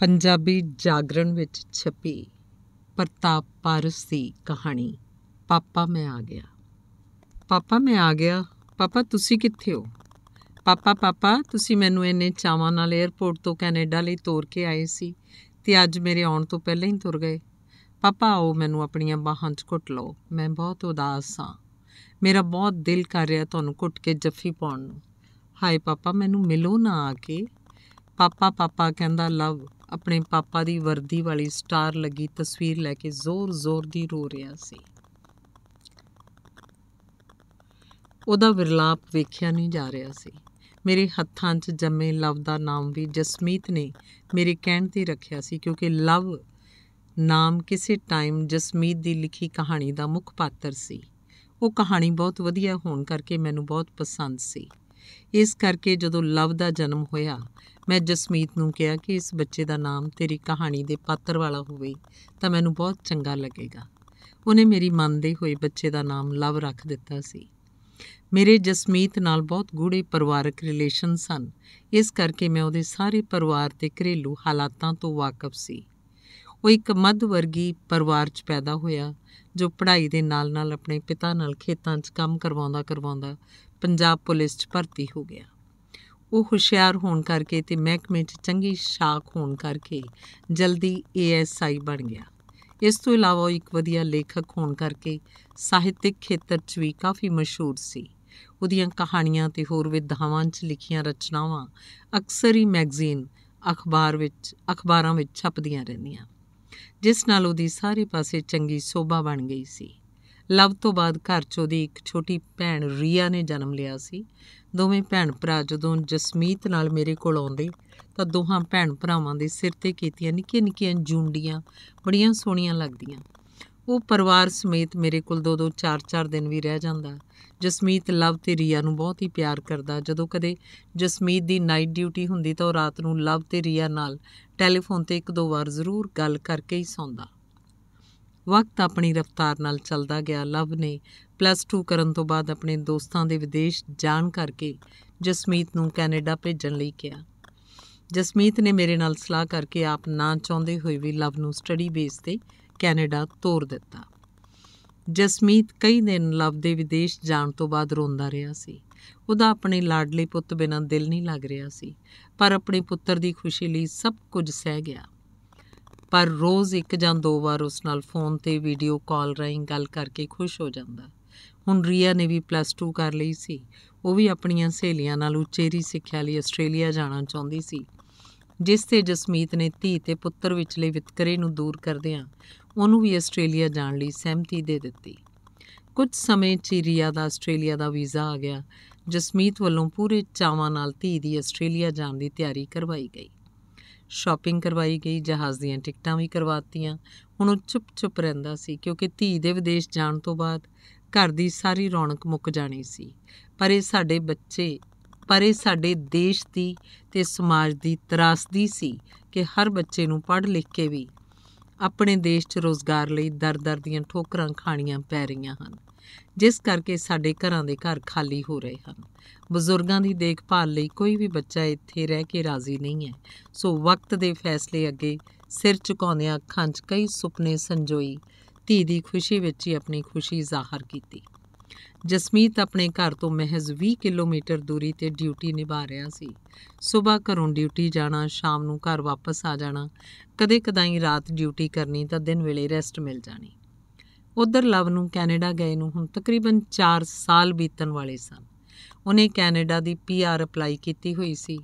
ਪੰਜਾਬੀ ਜਾਗਰਣ ਵਿੱਚ ਛਪੀ ਪ੍ਰਤਾਪ ਪਾਰਸ ਦੀ ਕਹਾਣੀ ਪਾਪਾ ਮੈਂ ਆ ਗਿਆ ਪਾਪਾ ਮੈਂ ਆ ਗਿਆ ਪਾਪਾ ਤੁਸੀਂ ਕਿੱਥੇ ਹੋ ਪਾਪਾ ਪਾਪਾ ਤੁਸੀਂ ਮੈਨੂੰ ਇੰਨੇ ਚਾਵਾਂ ਨਾਲ 에ਅਰਪੋਰਟ ਤੋਂ ਕੈਨੇਡਾ ਲਈ ਤੋਰ ਕੇ ਆਏ ਸੀ ਤੇ ਅੱਜ ਮੇਰੇ ਆਉਣ ਤੋਂ ਪਹਿਲਾਂ ਹੀ ਤੁਰ ਗਏ ਪਾਪਾ ਆਓ ਮੈਨੂੰ ਆਪਣੀਆਂ ਬਾਹਾਂ 'ਚ ਘੁੱਟ ਲਓ ਮੈਂ ਬਹੁਤ ਉਦਾਸ ਹਾਂ ਮੇਰਾ ਬਹੁਤ ਦਿਲ ਕਰ ਰਿਹਾ ਤੁਹਾਨੂੰ ਘੁੱਟ ਕੇ ਜੱਫੀ ਪਾਉਣ ਨੂੰ ਹਾਏ ਪਾਪਾ ਮੈਨੂੰ ਮਿਲੋ ਨਾ ਆ ਕੇ ਪਾਪਾ ਪਾਪਾ ਕਹਿੰਦਾ ਲਵ ਆਪਣੇ ਪਾਪਾ ਦੀ ਵਰਦੀ ਵਾਲੀ ਸਟਾਰ ਲੱਗੀ ਤਸਵੀਰ ਲੈ ਕੇ ਜ਼ੋਰ-ਜ਼ੋਰ ਦੀ ਰੋ ਰਿਹਾ ਸੀ ਉਹਦਾ ਵਿਰਲਾਪ ਵੇਖਿਆ ਨਹੀਂ ਜਾ ਰਿਹਾ ਸੀ ਮੇਰੇ ਹੱਥਾਂ 'ਚ ਜੰਮੇ ਲਵ ਦਾ ਨਾਮ ਵੀ ਜਸਮੀਤ ਨੇ ਮੇਰੇ ਕਹਿਣ ਤੇ ਰੱਖਿਆ ਸੀ ਕਿਉਂਕਿ ਲਵ ਨਾਮ ਕਿਸੇ ਟਾਈਮ ਜਸਮੀਤ ਦੀ ਲਿਖੀ ਕਹਾਣੀ ਦਾ ਮੁੱਖ ਪਾਤਰ ਸੀ ਉਹ ਕਹਾਣੀ ਬਹੁਤ ਵਧੀਆ ਹੋਣ ਕਰਕੇ ਮੈਨੂੰ ਬਹੁਤ ਪਸੰਦ ਸੀ ਇਸ ਕਰਕੇ ਜਦੋਂ ਲਵ ਦਾ ਜਨਮ ਹੋਇਆ ਮੈਂ ਜਸਮੀਤ ਨੂੰ ਕਿਹਾ ਕਿ ਇਸ ਬੱਚੇ ਦਾ ਨਾਮ ਤੇਰੀ ਕਹਾਣੀ ਦੇ ਪਾਤਰ ਵਾਲਾ ਹੋਵੇ ਤਾਂ ਮੈਨੂੰ ਬਹੁਤ ਚੰਗਾ ਲੱਗੇਗਾ ਉਹਨੇ ਮੇਰੀ ਮੰਨਦੇ ਹੋਏ ਬੱਚੇ ਦਾ ਨਾਮ ਲਵ ਰੱਖ ਦਿੱਤਾ ਸੀ ਮੇਰੇ ਜਸਮੀਤ ਨਾਲ ਬਹੁਤ ਗੂੜੇ ਪਰਿਵਾਰਕ ਰਿਲੇਸ਼ਨ ਸਨ ਇਸ ਕਰਕੇ ਮੈਂ ਉਹਦੇ ਸਾਰੇ ਪਰਿਵਾਰ ਤੇ ਘਰੇਲੂ ਹਾਲਾਤਾਂ ਤੋਂ ਵਾਕਿਫ ਸੀ ਉਹ ਇੱਕ ਮੱਧ ਵਰਗੀ ਪਰਿਵਾਰ 'ਚ ਪੈਦਾ ਹੋਇਆ ਜੋ ਪੜ੍ਹਾਈ ਦੇ ਨਾਲ-ਨਾਲ ਆਪਣੇ ਪਿਤਾ ਨਾਲ ਖੇਤਾਂ 'ਚ ਕੰਮ ਕਰਵਾਉਂਦਾ ਕਰਵਾਉਂਦਾ ਪੰਜਾਬ ਪੁਲਿਸ 'ਚ ਭਰਤੀ ਹੋ ਗਿਆ ਉਹ ਹੁਸ਼ਿਆਰ ਹੋਣ ਕਰਕੇ ਤੇ ਮਹਿਕਮੇ 'ਚ ਚੰਗੀ ਸ਼ਾਖ ਹੋਣ ਕਰਕੇ ਜਲਦੀ ਏਐਸਆਈ ਬਣ ਗਿਆ ਇਸ ਤੋਂ ਇਲਾਵਾ ਉਹ ਇੱਕ ਵਧੀਆ ਲੇਖਕ ਹੋਣ ਕਰਕੇ ਸਾਹਿਤਿਕ ਖੇਤਰ 'ਚ ਵੀ ਕਾਫੀ ਮਸ਼ਹੂਰ ਸੀ ਉਹਦੀਆਂ ਕਹਾਣੀਆਂ ਤੇ ਹੋਰ ਵਿਧਾਵਾਂ 'ਚ ਲਿਖੀਆਂ ਰਚਨਾਵਾਂ ਅਕਸਰ ਹੀ ਮੈਗਜ਼ੀਨ ਅਖਬਾਰ ਵਿੱਚ ਅਖਬਾਰਾਂ ਵਿੱਚ ਛਪਦੀਆਂ ਰਹਿੰਦੀਆਂ ਜਿਸ ਨਾਲ ਉਹਦੀ ਸਾਰੇ ਪਾਸੇ ਚੰਗੀ ਸੋਭਾ ਬਣ ਗਈ ਸੀ ਲਵ ਤੋਂ ਬਾਅਦ ਘਰ 'ਚ ਉਹਦੀ ਇੱਕ ਛੋਟੀ ਭੈਣ ਰੀਆ ਨੇ ਜਨਮ ਲਿਆ ਸੀ ਦੋਵੇਂ ਭੈਣ ਭਰਾ ਜਦੋਂ ਜਸਮੀਤ ਨਾਲ ਮੇਰੇ ਕੋਲ ਆਉਂਦੇ ਤਾਂ ਦੋਹਾਂ ਭੈਣ ਭਰਾਵਾਂ ਦੇ ਸਿਰ ਤੇ ਕੀਤੀਆਂ ਨਿੱਕੀਆਂ ਨਿੱਕੀਆਂ ਜੁੰਡੀਆਂ ਬੜੀਆਂ ਸੋਹਣੀਆਂ ਲੱਗਦੀਆਂ ਉਹ ਪਰਿਵਾਰ ਸਮੇਤ ਮੇਰੇ ਕੋਲ ਦੋ ਦੋ ਚਾਰ ਚਾਰ ਦਿਨ ਵੀ ਰਹਿ ਜਾਂਦਾ ਜਸਮੀਤ ਲਵ ਤੇ ਰੀਆ ਨੂੰ ਬਹੁਤ ਹੀ ਪਿਆਰ ਕਰਦਾ ਜਦੋਂ ਕਦੇ ਜਸਮੀਤ ਦੀ ਨਾਈਟ ਡਿਊਟੀ ਹੁੰਦੀ ਤਾਂ ਉਹ ਰਾਤ ਨੂੰ ਲਵ ਤੇ ਰੀਆ ਨਾਲ ਟੈਲੀਫੋਨ ਤੇ ਇੱਕ ਦੋ ਵਾਰ ਜ਼ਰੂਰ ਗੱਲ ਕਰਕੇ ਹੀ ਸੌਂਦਾ ਵਕਤ ਆਪਣੀ ਰਫ਼ਤਾਰ ਨਾਲ ਚੱਲਦਾ ਗਿਆ ਲਵ ਨੇ ਪਲੱਸ 2 ਕਰਨ ਤੋਂ ਬਾਅਦ ਆਪਣੇ ਦੋਸਤਾਂ ਦੇ ਵਿਦੇਸ਼ ਜਾਣ ਕਰਕੇ ਜਸਮੀਤ ਨੂੰ ਕੈਨੇਡਾ ਭੇਜਣ ਲਈ ਕਿਹਾ ਜਸਮੀਤ ਨੇ ਮੇਰੇ ਨਾਲ ਸਲਾਹ ਕਰਕੇ ਆਪ ਨਾ ਚਾਹੁੰਦੇ ਹੋਏ ਵੀ ਲਵ ਨੂੰ ਸਟੱਡੀ ਬੇਸ ਤੇ ਕੈਨੇਡਾ ਤੋਰ ਦਿੱਤਾ ਜਸਮੀਤ ਕਈ ਦਿਨ ਲਵ ਦੇ ਵਿਦੇਸ਼ ਜਾਣ ਤੋਂ ਬਾਅਦ ਰੋਂਦਾ ਰਿਹਾ ਸੀ ਉਹਦਾ ਆਪਣੇ ਲਾਡਲੇ ਪੁੱਤ ਬਿਨਾਂ ਦਿਲ ਨਹੀਂ ਲੱਗ ਰਿਹਾ ਸੀ ਪਰ ਆਪਣੇ ਪੁੱਤਰ ਦੀ ਖੁਸ਼ੀ ਲਈ ਸਭ ਕੁਝ ਸਹਿ ਗਿਆ ਪਰ ਰੋਜ਼ ਇੱਕ ਜਾਂ ਦੋ ਵਾਰ ਉਸ ਨਾਲ ਫੋਨ ਤੇ ਵੀਡੀਓ ਕਾਲ ਰਾਹੀਂ ਗੱਲ ਕਰਕੇ ਖੁਸ਼ ਹੋ ਜਾਂਦਾ ਹੁਣ ਰੀਆ ਨੇ ਵੀ ਪਲੱਸ 2 ਕਰ ਲਈ ਸੀ ਉਹ ਵੀ ਆਪਣੀਆਂ ਸਹੇਲੀਆਂ ਨਾਲ ਉਚੇਰੀ ਸਿੱਖਿਆ ਲਈ ਆਸਟ੍ਰੇਲੀਆ ਜਾਣਾ ਚਾਹੁੰਦੀ ਸੀ ਜਿਸ ਤੇ ਜਸਮੀਤ ਨੇ ਧੀ ਤੇ ਪੁੱਤਰ ਵਿਚਲੇ ਵਿਤਕਰੇ ਨੂੰ ਦੂਰ ਕਰਦਿਆਂ ਉਹਨੂੰ ਵੀ ਆਸਟ੍ਰੇਲੀਆ ਜਾਣ ਲਈ ਸਹਿਮਤੀ ਦੇ ਦਿੱਤੀ ਕੁਝ ਸਮੇਂ 'ਚ ਰੀਆ ਦਾ ਆਸਟ੍ਰੇਲੀਆ ਦਾ ਵੀਜ਼ਾ ਆ ਗਿਆ ਜਸਮੀਤ ਵੱਲੋਂ ਪੂਰੇ ਚਾਵਾਂ ਨਾਲ ਧੀ ਦੀ ਆਸਟ੍ਰੇਲੀਆ ਜਾਣ ਦੀ ਤਿਆਰੀ ਕਰਵਾਈ ਗਈ ਸ਼ਾਪਿੰਗ ਕਰਵਾਈ ਗਈ ਜਹਾਜ਼ ਦੀਆਂ ਟਿਕਟਾਂ ਵੀ ਕਰਵਾਤੀਆਂ ਹੁਣ ਉਹ ਚੁੱਪ-ਚੁੱਪ ਰਹਿੰਦਾ ਸੀ ਕਿਉਂਕਿ ਧੀ ਦੇ ਵਿਦੇਸ਼ ਜਾਣ ਤੋਂ ਬਾਅਦ ਘਰ ਦੀ ਸਾਰੀ ਰੌਣਕ ਮੁੱਕ ਜਾਣੀ ਸੀ ਪਰ ਇਹ ਸਾਡੇ ਬੱਚੇ ਪਰ ਇਹ ਸਾਡੇ ਦੇਸ਼ ਦੀ ਤੇ ਸਮਾਜ ਦੀ ਤਰਾਸਦੀ ਸੀ ਕਿ ਹਰ ਬੱਚੇ ਨੂੰ ਪੜ੍ਹ ਲਿਖ ਕੇ ਵੀ ਆਪਣੇ ਦੇਸ਼ 'ਚ ਰੋਜ਼ਗਾਰ ਲਈ ਦਰ-ਦਰ ਦੀਆਂ ਠੋਕਰਾਂ ਖਾਣੀਆਂ ਪੈ ਰਹੀਆਂ ਹਨ ਜਿਸ ਕਰਕੇ ਸਾਡੇ ਘਰਾਂ ਦੇ ਘਰ ਖਾਲੀ ਹੋ ਰਹੇ ਹਨ ਬਜ਼ੁਰਗਾਂ ਦੀ ਦੇਖਭਾਲ ਲਈ ਕੋਈ ਵੀ ਬੱਚਾ ਇੱਥੇ ਰਹਿ ਕੇ ਰਾਜ਼ੀ ਨਹੀਂ ਹੈ ਸੋ ਵਕਤ ਦੇ ਫੈਸਲੇ ਅੱਗੇ ਸਿਰ ਝੁਕਾਉਂਦਿਆਂ ਅੱਖਾਂ 'ਚ ਕਈ ਸੁਪਨੇ ਸੰਜੋਈ ਧੀ ਦੀ ਖੁਸ਼ੀ ਵਿੱਚ ਹੀ ਆਪਣੀ ਖੁਸ਼ੀ ਜ਼ਾਹਰ ਕੀਤੀ ਜਸਮੀਤ ਆਪਣੇ ਘਰ ਤੋਂ ਮਹਿਜ਼ 20 ਕਿਲੋਮੀਟਰ ਦੂਰੀ ਤੇ ਡਿਊਟੀ ਨਿਭਾ ਰਿਹਾ ਸੀ ਸਵੇਰ ਘਰੋਂ ਡਿਊਟੀ ਜਾਣਾ ਸ਼ਾਮ ਨੂੰ ਘਰ ਵਾਪਸ ਆ ਜਾਣਾ ਕਦੇ ਕਦਾਈ ਰਾਤ ਡਿਊਟੀ ਕਰਨੀ ਤਾਂ ਦਿਨ ਵੇਲੇ ਰੈਸਟ ਮਿਲ ਜਾਣੀ ਉਧਰ ਲਵ ਨੂੰ ਕੈਨੇਡਾ ਗਏ ਨੂੰ ਹੁਣ ਤਕਰੀਬਨ 4 ਸਾਲ ਬੀਤਣ ਵਾਲੇ ਸਨ ਉਹਨੇ ਕੈਨੇਡਾ ਦੀ ਪੀਆਰ ਅਪਲਾਈ ਕੀਤੀ ਹੋਈ ਸੀ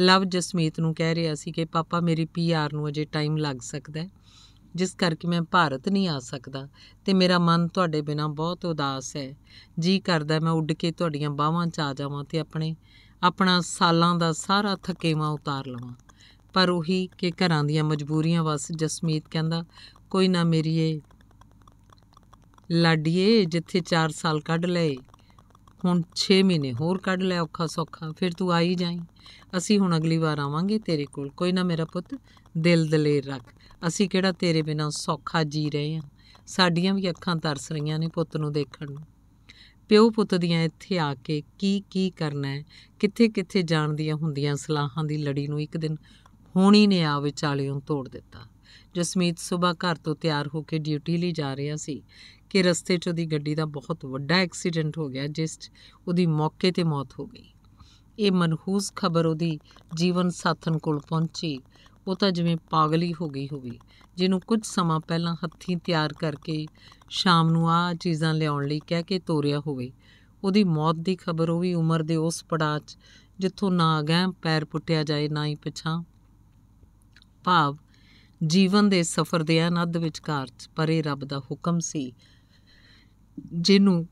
ਲਵ ਜਸਮੀਤ ਨੂੰ ਕਹਿ ਰਿਹਾ ਸੀ ਕਿ ਪਾਪਾ ਮੇਰੀ ਪੀਆਰ ਨੂੰ ਅਜੇ ਟਾਈਮ ਲੱਗ ਸਕਦਾ ਹੈ ਜਿਸ ਕਰਕੇ ਮੈਂ ਭਾਰਤ ਨਹੀਂ ਆ ਸਕਦਾ ਤੇ ਮੇਰਾ ਮਨ ਤੁਹਾਡੇ ਬਿਨਾ ਬਹੁਤ ਉਦਾਸ ਹੈ ਜੀ ਕਰਦਾ ਮੈਂ ਉੱਡ ਕੇ ਤੁਹਾਡੀਆਂ ਬਾਹਾਂ 'ਚ ਆ ਜਾਵਾਂ ਤੇ ਆਪਣੇ ਆਪਣਾ ਸਾਲਾਂ ਦਾ ਸਾਰਾ ਥਕੇਵਾ ਉਤਾਰ ਲਵਾਂ ਪਰ ਉਹੀ ਕਿ ਘਰਾਂ ਦੀਆਂ ਮਜਬੂਰੀਆਂ ਵਸ ਜਸਮੀਤ ਕਹਿੰਦਾ ਕੋਈ ਨਾ ਮੇਰੀਏ ਲਾਡੀਏ ਜਿੱਥੇ 4 ਸਾਲ ਕੱਢ ਲਏ ਹੁਣ 6 ਮਹੀਨੇ ਹੋਰ ਕੱਢ ਲੈ ਔਖਾ ਸੌਖਾ ਫਿਰ ਤੂੰ ਆਈ ਜਾਈ ਅਸੀਂ ਹੁਣ ਅਗਲੀ ਵਾਰ ਆਵਾਂਗੇ ਤੇਰੇ ਕੋਲ ਕੋਈ ਨਾ ਮੇਰਾ ਪੁੱਤ ਦਿਲ ਦਲੇਰ ਰੱਖ ਅਸੀਂ ਕਿਹੜਾ ਤੇਰੇ ਬਿਨਾ ਸੌਖਾ ਜੀ ਰਹੇ ਆ ਸਾਡੀਆਂ ਵੀ ਅੱਖਾਂ ਤਰਸ ਰਹੀਆਂ ਨੇ ਪੁੱਤ ਨੂੰ ਦੇਖਣ ਨੂੰ ਪਿਓ ਪੁੱਤ ਦੀਆਂ ਇੱਥੇ ਆ ਕੇ ਕੀ ਕੀ ਕਰਨਾ ਹੈ ਕਿੱਥੇ ਕਿੱਥੇ ਜਾਣ ਦੀਆਂ ਹੁੰਦੀਆਂ ਸਲਾਹਾਂ ਦੀ ਲੜੀ ਨੂੰ ਇੱਕ ਦਿਨ ਹੋਣੀ ਨੇ ਆ ਵਿਚਾਲਿਓਂ ਤੋੜ ਦਿੱਤਾ ਜਸਮੀਤ ਸਵੇਰ ਘਰ ਤੋਂ ਤਿਆਰ ਹੋ ਕੇ ਡਿਊਟੀ ਲਈ ਜਾ ਰਿਹਾ ਸੀ ਕਿ ਰਸਤੇ 'ਚ ਉਹਦੀ ਗੱਡੀ ਦਾ ਬਹੁਤ ਵੱਡਾ ਐਕਸੀਡੈਂਟ ਹੋ ਗਿਆ ਜਿਸ 'ਚ ਉਹਦੀ ਮੌਕੇ ਤੇ ਮੌਤ ਹੋ ਗਈ ਇਹ ਮਨਹੂਸ ਖਬਰ ਉਹਦੀ ਜੀਵਨ ਸਾਥਣ ਕੋਲ ਪਹੁੰਚੀ ਉਹ ਤਾਂ ਜਿਵੇਂ ਹੀ ਹੋ ਗਈ ਹੋਵੇ ਜਿਹਨੂੰ ਕੁਝ ਸਮਾਂ ਪਹਿਲਾਂ ਹੱਥੀਂ ਤਿਆਰ ਕਰਕੇ ਸ਼ਾਮ ਨੂੰ ਆ ਚੀਜ਼ਾਂ ਲਿਆਉਣ ਲਈ ਕਹਿ ਕੇ ਤੋਰਿਆ ਹੋਵੇ ਉਹਦੀ ਮੌਤ ਦੀ ਖਬਰ ਉਹ ਵੀ ਉਮਰ ਦੇ ਉਸ ਪੜਾਅ 'ਚ ਜਿੱਥੋਂ ਨਾ ਗਾਂ ਪੈਰ ਪੁੱਟਿਆ ਜਾਏ ਨਾ ਹੀ ਪਛਾਂ ਭਾਵ ਜੀਵਨ ਦੇ ਸਫ਼ਰ ਦੇ ਅਨੰਦ ਵਿਚਕਾਰ 'ਚ ਪਰੇ ਰੱਬ ਦਾ ਹੁਕਮ ਸੀ ਜਿਹਨੂੰ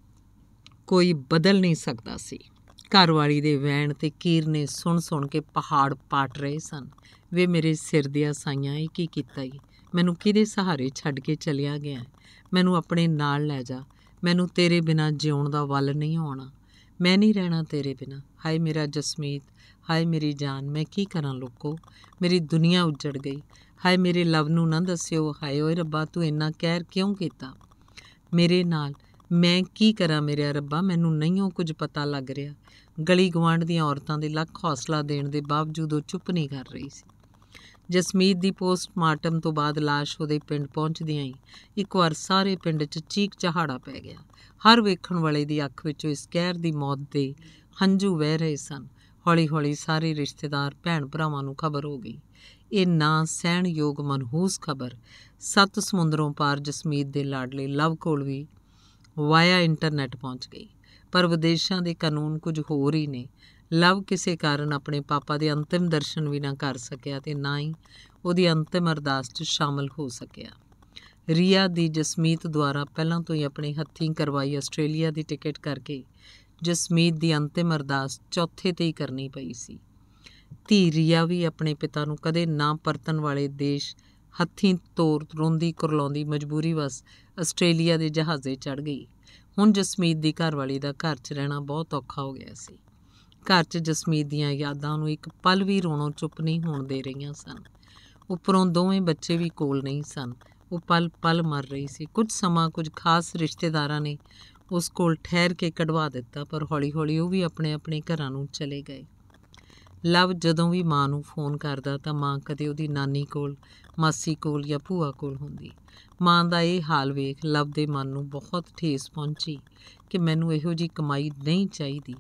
ਕੋਈ ਬਦਲ ਨਹੀਂ ਸਕਦਾ ਸੀ ਘਰਵਾਲੀ ਦੇ ਵੈਣ ਤੇ ਕੀਰਨੇ ਸੁਣ ਸੁਣ ਕੇ ਪਹਾੜ ਪਾਟ ਰਹੇ ਸਨ ਵੇ ਮੇਰੇ ਸਿਰ ਦੀਆਂ ਸਾਈਆਂ ਇਹ ਕੀ ਕੀਤਾ ਈ ਮੈਨੂੰ ਕਿਹਦੇ ਸਹਾਰੇ ਛੱਡ ਕੇ ਚਲਿਆ ਗਿਆ ਮੈਨੂੰ ਆਪਣੇ ਨਾਲ ਲੈ ਜਾ ਮੈਨੂੰ ਤੇਰੇ ਬਿਨਾ ਜਿਉਣ ਦਾ ਵੱਲ ਨਹੀਂ ਆਉਣਾ ਮੈਂ ਨਹੀਂ ਰਹਿਣਾ ਤੇਰੇ ਬਿਨਾ ਹਾਏ ਮੇਰਾ ਜਸਮੀਤ ਹਾਏ ਮੇਰੀ ਜਾਨ ਮੈਂ ਕੀ ਕਰਾਂ ਲੋਕੋ ਮੇਰੀ ਦੁਨੀਆ ਉਜੜ ਗਈ ਹਾਏ ਮੇਰੇ ਲਵ ਨੂੰ ਨਾ ਦੱਸਿਓ ਹਾਏ ਓਏ ਰੱਬਾ ਤੂੰ ਇੰਨਾ ਕਹਿਰ ਕਿਉਂ ਕੀਤਾ ਮੇਰੇ ਨਾਲ ਮੈਂ ਕੀ ਕਰਾਂ ਮੇਰੇ ਰੱਬਾ ਮੈਨੂੰ ਨਹੀਂਓ ਕੁਝ ਪਤਾ ਲੱਗ ਰਿਹਾ ਗਲੀ ਗਵਾਂਡ ਦੀਆਂ ਔਰਤਾਂ ਦੇ ਲੱਖ ਹੌਸਲਾ ਦੇਣ ਦੇ ਬਾਵਜੂਦ ਉਹ ਚੁੱਪ ਨਹੀਂ ਕਰ ਰਹੀ ਸੀ ਜਸਮੀਤ ਦੀ ਪੋਸਟਮਾਰਟਮ ਤੋਂ ਬਾਅਦ লাশ ਉਹਦੇ ਪਿੰਡ ਪਹੁੰਚਦਿਆਂ ਹੀ ਇੱਕ ਵਾਰ ਸਾਰੇ ਪਿੰਡ 'ਚ ਚੀਕ ਚਹਾੜਾ ਪੈ ਗਿਆ ਹਰ ਵੇਖਣ ਵਾਲੇ ਦੀ ਅੱਖ ਵਿੱਚੋਂ ਇਸ ਕਹਿਰ ਦੀ ਮੌਤ ਦੇ ਹੰਝੂ ਵਹਿ ਰਹੇ ਸਨ ਹੌਲੀ-ਹੌਲੀ ਸਾਰੇ ਰਿਸ਼ਤੇਦਾਰ ਭੈਣ ਭਰਾਵਾਂ ਨੂੰ ਖਬਰ ਹੋ ਗਈ ਇਹ ਨਾ ਸਹਿਣਯੋਗ ਮਨਹੂਸ ਖਬਰ ਸੱਤ ਸਮੁੰਦਰੋਂ ਪਾਰ ਜਸਮੀਤ ਦੇ ਲਾਡਲੇ ਲਵ ਕੋਲ ਵੀ ਵਾਇਆ ਇੰਟਰਨੈਟ ਪਹੁੰਚ ਗਈ ਪਰ ਵਿਦੇਸ਼ਾਂ ਦੇ ਕਾਨੂੰਨ ਕੁਝ ਹੋਰ ਹੀ ਨੇ ਲਵ ਕਿਸੇ ਕਾਰਨ ਆਪਣੇ ਪਾਪਾ ਦੇ ਅੰਤਿਮ ਦਰਸ਼ਨ ਵੀ ਨਾ ਕਰ ਸਕਿਆ ਤੇ ਨਾ ਹੀ ਉਹਦੀ ਅੰਤਿਮ ਅਰਦਾਸ 'ਚ ਸ਼ਾਮਲ ਹੋ ਸਕਿਆ ਰੀਆ ਦੀ ਜਸਮੀਤ ਦੁਆਰਾ ਪਹਿਲਾਂ ਤੋਂ ਹੀ ਆਪਣੇ ਹੱਥੀਂ ਕਰਵਾਈ ਆਸਟ੍ਰੇਲੀਆ ਦੀ ਟਿਕਟ ਕਰਕੇ ਜਸਮੀਤ ਦੀ ਅੰਤਿਮ ਅਰਦਾਸ ਚੌਥੇ ਤੇ ਹੀ ਕਰਨੀ ਪਈ ਸੀ ਧੀ ਰੀਆ ਵੀ ਆਪਣੇ ਪਿਤਾ ਨੂੰ ਕਦੇ ਨਾ ਪਰਤਣ ਵਾਲੇ ਦੇਸ਼ ਹੱਥੀਂ ਤੋਰ ਰੋਂਦੀ ਕੁਰਲਾਉਂਦੀ ਮਜਬੂਰੀ ਵਸ ਆਸਟ੍ਰੇਲੀਆ ਦੇ ਜਹਾਜ਼ੇ ਚੜ ਗਈ ਹੁਣ ਜਸਮੀਤ ਦੀ ਘਰਵਾਲੀ ਦਾ ਘਰ 'ਚ ਰਹਿਣਾ ਬਹੁਤ ਔਖਾ ਹੋ ਗਿਆ ਸੀ ਘਰ 'ਚ ਜਸਮੀਤ ਦੀਆਂ ਯਾਦਾਂ ਨੂੰ ਇੱਕ ਪਲ ਵੀ ਰੋਣੋਂ ਚੁੱਪ ਨਹੀਂ ਹੋਣ ਦੇ ਰਹੀਆਂ ਸਨ ਉੱਪਰੋਂ ਦੋਵੇਂ ਬੱਚੇ ਵੀ ਕੋਲ ਨਹੀਂ ਸਨ ਉਹ ਪਲ ਪਲ ਮਰ ਰਹੀ ਸੀ ਕੁਝ ਸਮਾਂ ਕੁਝ ਖਾਸ ਰਿਸ਼ਤੇਦਾਰਾਂ ਨੇ ਉਸ ਕੋਲ ਠਹਿਰ ਕੇ ਕਢਵਾ ਦਿੱਤਾ ਪਰ ਹੌਲੀ-ਹੌਲੀ ਉਹ ਵੀ ਆਪਣੇ ਆਪਣੇ ਘਰਾਂ ਨੂੰ ਚਲੇ ਗਏ ਲਵ ਜਦੋਂ ਵੀ ਮਾਂ ਨੂੰ ਫੋਨ ਕਰਦਾ ਤਾਂ ਮਾਂ ਕਦੇ ਉਹਦੀ ਨਾਨੀ ਕੋਲ ਮਾਸੀ ਕੋਲ ਜਾਂ ਭੂਆ ਕੋਲ ਹੁੰਦੀ ਮਾਂ ਦਾ ਇਹ ਹਾਲ ਵੇਖ ਲਵ ਦੇ ਮਨ ਨੂੰ ਬਹੁਤ ਠੇਸ ਪਹੁੰਚੀ ਕਿ ਮੈਨੂੰ ਇਹੋ ਜੀ ਕਮਾਈ ਨਹੀਂ ਚਾਹੀਦੀ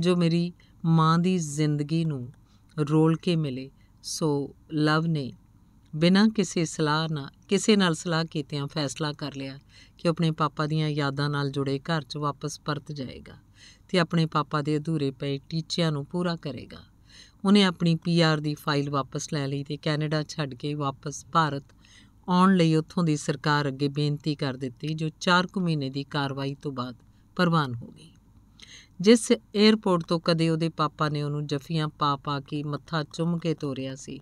ਜੋ ਮੇਰੀ ਮਾਂ ਦੀ ਜ਼ਿੰਦਗੀ ਨੂੰ ਰੋਲ ਕੇ ਮਿਲੇ ਸੋ ਲਵ ਨੇ ਬਿਨਾਂ ਕਿਸੇ ਸਲਾਹ ਨਾਲ ਕਿਸੇ ਨਾਲ ਸਲਾਹ ਕੀਤਿਆਂ ਫੈਸਲਾ ਕਰ ਲਿਆ ਕਿ ਆਪਣੇ ਪਾਪਾ ਦੀਆਂ ਯਾਦਾਂ ਨਾਲ ਜੁੜੇ ਘਰ 'ਚ ਵਾਪਸ ਪਰਤ ਜਾਏਗਾ ਤੇ ਆਪਣੇ ਪਾਪਾ ਦੇ ਅਧੂਰੇ ਪਏ ਟੀਚਿਆਂ ਨੂੰ ਪੂਰਾ ਕਰੇਗਾ ਉਹਨੇ ਆਪਣੀ ਪੀਆਰ ਦੀ ਫਾਈਲ ਵਾਪਸ ਲੈ ਲਈ ਤੇ ਕੈਨੇਡਾ ਛੱਡ ਕੇ ਵਾਪਸ ਭਾਰਤ ਆਉਣ ਲਈ ਉੱਥੋਂ ਦੀ ਸਰਕਾਰ ਅੱਗੇ ਬੇਨਤੀ ਕਰ ਦਿੱਤੀ ਜੋ 4 ਕੁ ਮਹੀਨੇ ਦੀ ਕਾਰਵਾਈ ਤੋਂ ਬਾਅਦ ਪ੍ਰਵਾਨ ਹੋ ਗਈ ਜਿਸ 에어ਪੋਰਟ ਤੋਂ ਕਦੇ ਉਹਦੇ ਪਾਪਾ ਨੇ ਉਹਨੂੰ ਜਫੀਆਂ ਪਾ ਪਾ ਕੇ ਮੱਥਾ ਚੁੰਮ ਕੇ ਤੋਰਿਆ ਸੀ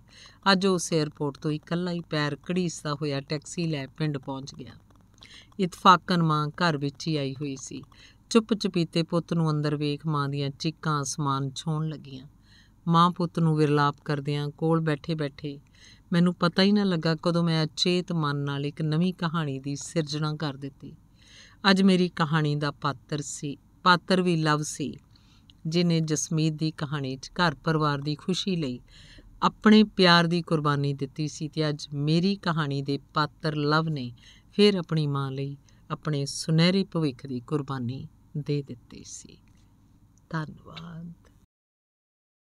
ਅੱਜ ਉਹ ਉਸ 에어ਪੋਰਟ ਤੋਂ ਇਕੱਲਾ ਹੀ ਪੈਰ ਕੜੀਸਦਾ ਹੋਇਆ ਟੈਕਸੀ ਲੈ ਪਿੰਡ ਪਹੁੰਚ ਗਿਆ ਇਤਫਾਕਨ ਮਾਂ ਘਰ ਵਿੱਚ ਹੀ ਆਈ ਹੋਈ ਸੀ ਚੁੱਪ ਚੁਪੀਤੇ ਪੁੱਤ ਨੂੰ ਅੰਦਰ ਵੇਖ ਮਾਂ ਦੀਆਂ ਚੀਕਾਂ ਅਸਮਾਨ ਛੋਣ ਲੱਗੀਆਂ ਮਾਂ ਪੁੱਤ ਨੂੰ ਵਿਰਲਾਪ ਕਰਦਿਆਂ ਕੋਲ ਬੈਠੇ-ਬੈਠੇ ਮੈਨੂੰ ਪਤਾ ਹੀ ਨਾ ਲੱਗਾ ਕਦੋਂ ਮੈਂ ਅਚੇਤ ਮਨ ਨਾਲ ਇੱਕ ਨਵੀਂ ਕਹਾਣੀ ਦੀ ਸਿਰਜਣਾ ਕਰ ਦਿੱਤੀ ਅੱਜ ਮੇਰੀ ਕਹਾਣੀ ਦਾ ਪਾਤਰ ਸੀ ਪਾਤਰ ਵੀ ਲਵ ਸੀ ਜਿਨੇ ਜਸਮੀਤ ਦੀ ਕਹਾਣੀ 'ਚ ਘਰ ਪਰਿਵਾਰ ਦੀ ਖੁਸ਼ੀ ਲਈ ਆਪਣੇ ਪਿਆਰ ਦੀ ਕੁਰਬਾਨੀ ਦਿੱਤੀ ਸੀ ਤੇ ਅੱਜ ਮੇਰੀ ਕਹਾਣੀ ਦੇ ਪਾਤਰ ਲਵ ਨੇ ਫਿਰ ਆਪਣੀ ਮਾਂ ਲਈ ਆਪਣੇ ਸੁਨਹਿਰੇ ਭਵਿੱਖ ਦੀ ਕੁਰਬਾਨੀ ਦੇ ਦਿੱਤੀ ਸੀ ਧੰਨਵਾਦ